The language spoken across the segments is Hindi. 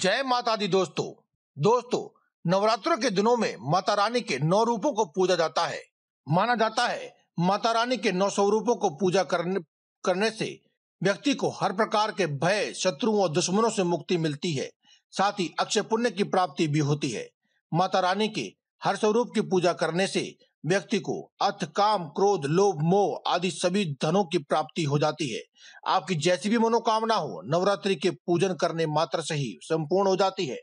जय माता दी दोस्तों दोस्तों नवरात्रों के दिनों में माता रानी के नौ रूपों को पूजा जाता है माना जाता है माता रानी के नौ स्वरूपों को पूजा करने करने से व्यक्ति को हर प्रकार के भय शत्रुओं और दुश्मनों से मुक्ति मिलती है साथ ही अक्षय पुण्य की प्राप्ति भी होती है माता रानी के हर स्वरूप की पूजा करने से व्यक्ति को अर्थ काम क्रोध लोभ मोह आदि सभी धनों की प्राप्ति हो जाती है आपकी जैसी भी मनोकामना हो नवरात्रि के पूजन करने मात्र से ही संपूर्ण हो जाती है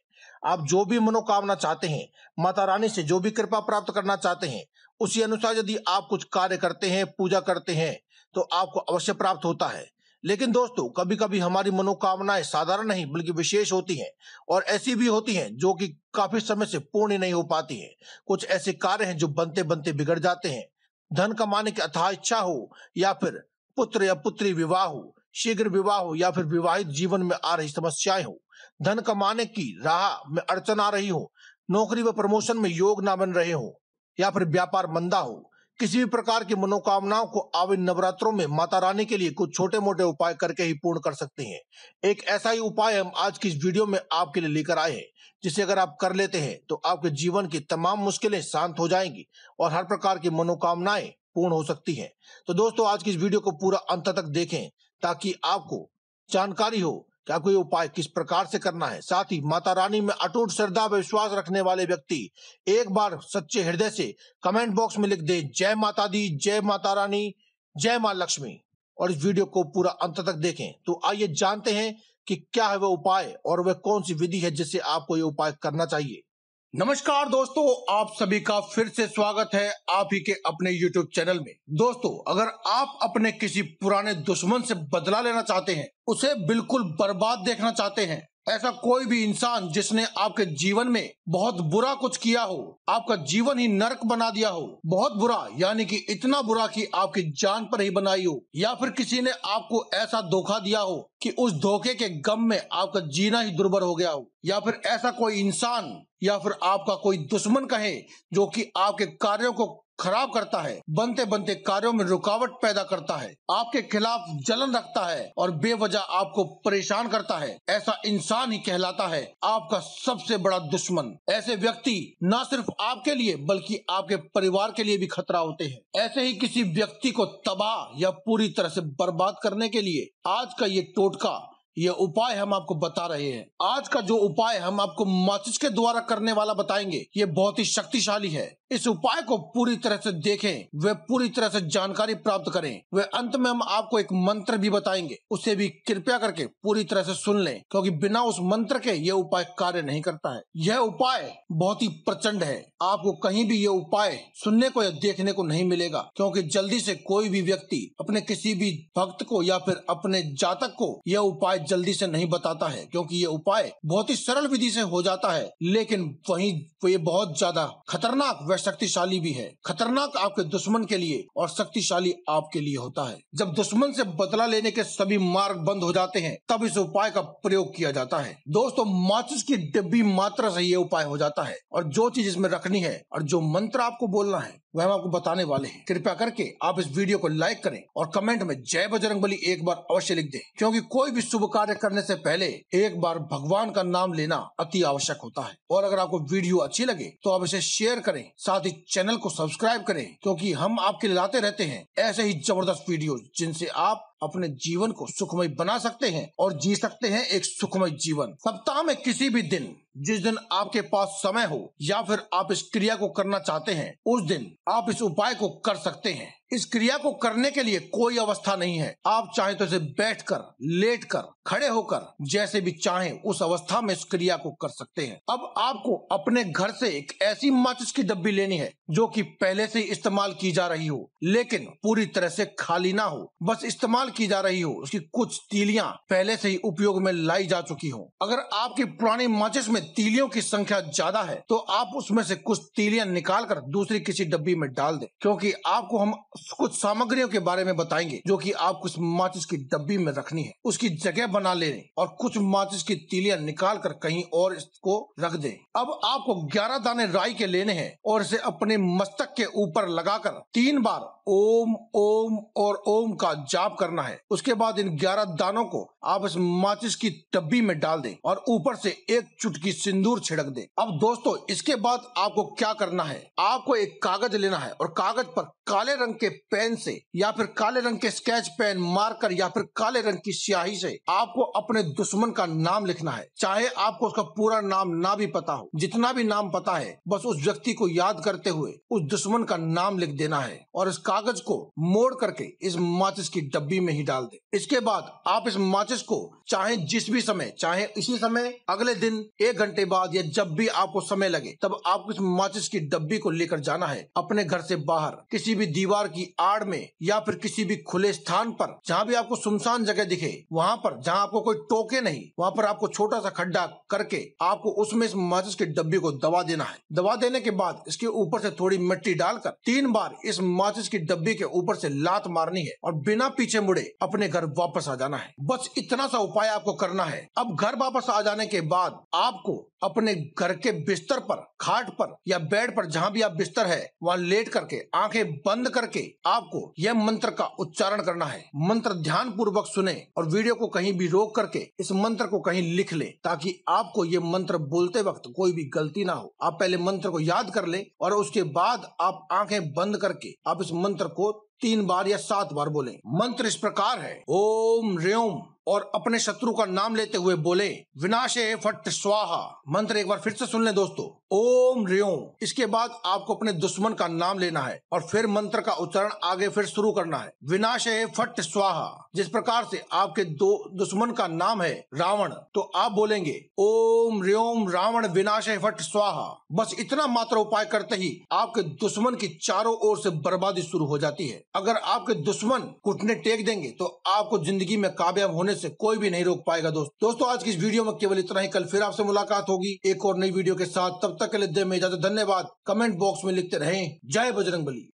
आप जो भी मनोकामना चाहते हैं माता रानी से जो भी कृपा प्राप्त करना चाहते हैं उसी अनुसार यदि आप कुछ कार्य करते हैं पूजा करते हैं तो आपको अवश्य प्राप्त होता है लेकिन दोस्तों कभी कभी हमारी मनोकामनाएं साधारण नहीं बल्कि विशेष होती हैं और ऐसी भी होती हैं जो कि काफी समय से पूर्ण नहीं हो पाती हैं कुछ ऐसे कार्य हैं जो बनते बनते बिगड़ जाते हैं धन कमाने की अथा इच्छा हो या फिर पुत्र या पुत्री विवाह हो शीघ्र विवाह हो या फिर विवाहित जीवन में आ रही समस्याएं हो धन कमाने की राह में अड़चन आ रही हो नौकरी व प्रमोशन में योग ना बन रहे हो या फिर व्यापार मंदा हो किसी भी प्रकार की मनोकामनाओं को आप इन नवरात्रों में माता रानी के लिए कुछ छोटे मोटे उपाय करके ही पूर्ण कर सकते हैं एक ऐसा ही उपाय हम आज की इस वीडियो में आपके लिए लेकर आए हैं जिसे अगर आप कर लेते हैं तो आपके जीवन की तमाम मुश्किलें शांत हो जाएंगी और हर प्रकार की मनोकामनाएं पूर्ण हो सकती है तो दोस्तों आज की इस वीडियो को पूरा अंत तक देखें ताकि आपको जानकारी हो क्या कोई उपाय किस प्रकार से करना है साथ ही माता रानी में अटूट श्रद्धा व विश्वास रखने वाले व्यक्ति एक बार सच्चे हृदय से कमेंट बॉक्स में लिख दे जय माता दी जय माता रानी जय माँ लक्ष्मी और इस वीडियो को पूरा अंत तक देखें तो आइए जानते हैं कि क्या है वह उपाय और वह कौन सी विधि है जिससे आपको ये उपाय करना चाहिए नमस्कार दोस्तों आप सभी का फिर से स्वागत है आप ही के अपने YouTube चैनल में दोस्तों अगर आप अपने किसी पुराने दुश्मन से बदला लेना चाहते हैं उसे बिल्कुल बर्बाद देखना चाहते हैं ऐसा कोई भी इंसान जिसने आपके जीवन में बहुत बुरा कुछ किया हो आपका जीवन ही नरक बना दिया हो बहुत बुरा यानी कि इतना बुरा कि आपकी जान पर ही बनाई हो या फिर किसी ने आपको ऐसा धोखा दिया हो कि उस धोखे के गम में आपका जीना ही दुर्बर हो गया हो या फिर ऐसा कोई इंसान या फिर आपका कोई दुश्मन कहे जो कि आपके कार्यों को खराब करता है बनते बनते कार्यों में रुकावट पैदा करता है आपके खिलाफ जलन रखता है और बेवजह आपको परेशान करता है ऐसा इंसान ही कहलाता है आपका सबसे बड़ा दुश्मन ऐसे व्यक्ति न सिर्फ आपके लिए बल्कि आपके परिवार के लिए भी खतरा होते हैं ऐसे ही किसी व्यक्ति को तबाह या पूरी तरह से बर्बाद करने के लिए आज का ये टोटका ये उपाय हम आपको बता रहे हैं आज का जो उपाय हम आपको माचिस के द्वारा करने वाला बताएंगे ये बहुत ही शक्तिशाली है इस उपाय को पूरी तरह से देखें वे पूरी तरह से जानकारी प्राप्त करें वे अंत में हम आपको एक मंत्र भी बताएंगे उसे भी कृपया करके पूरी तरह से सुन लें क्योंकि बिना उस मंत्र के ये उपाय कार्य नहीं करता है यह उपाय बहुत ही प्रचंड है आपको कहीं भी ये उपाय सुनने को या देखने को नहीं मिलेगा क्योंकि जल्दी से कोई भी व्यक्ति अपने किसी भी भक्त को या फिर अपने जातक को यह उपाय जल्दी से नहीं बताता है क्योंकि ये उपाय बहुत ही सरल विधि से हो जाता है लेकिन वही ये बहुत ज्यादा खतरनाक शक्तिशाली भी है खतरनाक आपके दुश्मन के लिए और शक्तिशाली आपके लिए होता है जब दुश्मन से बदला लेने के सभी मार्ग बंद हो जाते हैं तब इस उपाय का प्रयोग किया जाता है दोस्तों माचिस की डिब्बी मात्र से ये उपाय हो जाता है और जो चीज इसमें रखनी है और जो मंत्र आपको बोलना है वह हम आपको बताने वाले हैं कृपया करके आप इस वीडियो को लाइक करें और कमेंट में जय बजरंग बली एक बार अवश्य लिख दें क्योंकि कोई भी शुभ कार्य करने से पहले एक बार भगवान का नाम लेना अति आवश्यक होता है और अगर आपको वीडियो अच्छी लगे तो आप इसे शेयर करें साथ ही चैनल को सब्सक्राइब करें क्योंकि हम आपके लाते रहते हैं ऐसे ही जबरदस्त वीडियो जिनसे आप अपने जीवन को सुखमय बना सकते हैं और जी सकते हैं एक सुखमय जीवन सप्ताह में किसी भी दिन जिस दिन आपके पास समय हो या फिर आप इस क्रिया को करना चाहते हैं उस दिन आप इस उपाय को कर सकते हैं इस क्रिया को करने के लिए कोई अवस्था नहीं है आप चाहे तो इसे लेट कर खड़े होकर जैसे भी चाहे उस अवस्था में इस क्रिया को कर सकते हैं अब आपको अपने घर से एक ऐसी माचिस की डब्बी लेनी है जो कि पहले से इस्तेमाल की जा रही हो लेकिन पूरी तरह से खाली ना हो बस इस्तेमाल इस्तेमाल की जा रही हो उसकी कुछ तीलियां पहले से ही उपयोग में लाई जा चुकी हो अगर आपके पुराने माचिस में तीलियों की संख्या ज्यादा है तो आप उसमें से कुछ तीलियां निकाल कर दूसरी किसी डब्बी में डाल दें क्योंकि आपको हम कुछ सामग्रियों के बारे में बताएंगे जो कि आप कुछ माचिस की डब्बी में रखनी है उसकी जगह बना लेने और कुछ माचिस की तीलियां निकाल कर कहीं और इसको रख दे अब आपको ग्यारह दाने राई के लेने हैं और इसे अपने मस्तक के ऊपर लगाकर तीन बार ओम ओम और ओम का जाप करना करना है उसके बाद इन ग्यारह दानों को आप इस माचिस की टब्बी में डाल दें और ऊपर से एक चुटकी सिंदूर छिड़क दें अब दोस्तों इसके बाद आपको क्या करना है आपको एक कागज लेना है और कागज पर काले रंग के पेन से या फिर काले रंग के स्केच पेन मारकर या फिर काले रंग की स्याही से आपको अपने दुश्मन का नाम लिखना है चाहे आपको उसका पूरा नाम ना भी पता हो जितना भी नाम पता है बस उस व्यक्ति को याद करते हुए उस दुश्मन का नाम लिख देना है और इस कागज को मोड़ करके इस माचिस की डब्बी में में ही डाल दे इसके बाद आप इस माचिस को चाहे जिस भी समय चाहे इसी समय अगले दिन एक घंटे बाद या जब भी आपको समय लगे तब आपको इस माचिस की डब्बी को लेकर जाना है अपने घर से बाहर किसी भी दीवार की आड़ में या फिर किसी भी खुले स्थान पर जहाँ भी आपको सुनसान जगह दिखे वहाँ पर जहाँ आपको कोई टोके नहीं वहाँ पर आपको छोटा सा खड्डा करके आपको उसमें इस माचिस की डब्बी को दबा देना है दबा देने के बाद इसके ऊपर से थोड़ी मिट्टी डालकर तीन बार इस माचिस की डब्बी के ऊपर से लात मारनी है और बिना पीछे मुड़े छोड़े अपने घर वापस आ जाना है बस इतना सा उपाय आपको करना है अब घर वापस आ जाने के बाद आपको अपने घर के बिस्तर पर खाट पर या बेड पर जहाँ भी आप बिस्तर है वहाँ लेट करके आंखें बंद करके आपको यह मंत्र का उच्चारण करना है मंत्र ध्यान पूर्वक सुने और वीडियो को कहीं भी रोक करके इस मंत्र को कहीं लिख ले ताकि आपको ये मंत्र बोलते वक्त कोई भी गलती ना हो आप पहले मंत्र को याद कर ले और उसके बाद आप आंखें बंद करके आप इस मंत्र को तीन बार या सात बार बोले मंत्र इस प्रकार है ओम रेम और अपने शत्रु का नाम लेते हुए बोले विनाशे फट स्वाहा मंत्र एक बार फिर से सुन ले दोस्तों ओम रियो इसके बाद आपको अपने दुश्मन का नाम लेना है और फिर मंत्र का उच्चारण आगे फिर शुरू करना है विनाशे फट स्वाहा जिस प्रकार से आपके दो दुश्मन का नाम है रावण तो आप बोलेंगे ओम रियोम रावण विनाशे फट स्वाहा बस इतना मात्र उपाय करते ही आपके दुश्मन की चारों ओर से बर्बादी शुरू हो जाती है अगर आपके दुश्मन घुटने टेक देंगे तो आपको जिंदगी में कामयाब होने से कोई भी नहीं रोक पाएगा दोस्त दोस्तों आज की इस वीडियो में केवल इतना ही कल फिर आपसे मुलाकात होगी एक और नई वीडियो के साथ तब तक के लिए में इजाजत धन्यवाद कमेंट बॉक्स में लिखते रहे जय बजरंग बली